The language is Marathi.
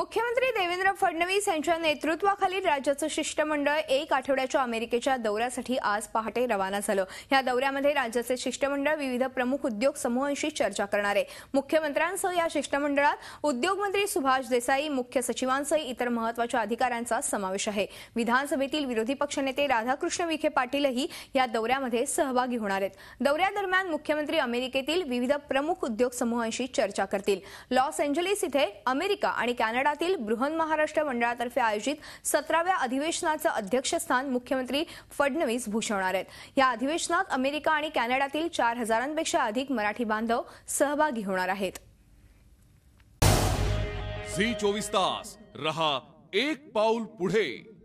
मुख्यमंत्री देवेंद्र फडणवीस यांच्या नेतृत्वाखालील राज्याचं शिष्टमंडळ एक आठवड्याच्या अमेरिकेच्या दौऱ्यासाठी आज पहाटे रवाना झालं या दौऱ्यामध्ये राज्याचे शिष्टमंडळ विविध प्रमुख उद्योग समूहांशी चर्चा करणार आहे मुख्यमंत्र्यांसह या शिष्टमंडळात उद्योगमंत्री सुभाष देसाई मुख्य सचिवांसह इतर महत्वाच्या अधिकाऱ्यांचा समावेश आहे विधानसभेतील विरोधी पक्षनेते राधाकृष्ण विखे पाटीलही या दौऱ्यामध्ये सहभागी होणार आहेत दौऱ्यादरम्यान मुख्यमंत्री अमेरिकेतील विविध प्रमुख उद्योग समूहांशी चर्चा करतील लॉस एंजलिस इथे अमेरिका आणि कॅनडा मंडळातील महाराष्ट्र मंडळातर्फे आयोजित सतराव्या अधिवेशनाचं अध्यक्षस्थान मुख्यमंत्री फडणवीस भूषवणार आहेत या अधिवेशनात अमेरिका आणि कॅनडातील चार हजारांपेक्षा अधिक मराठी बांधव सहभागी होणार आहेत झी चोवीस तास रहा एक पाऊल पुढे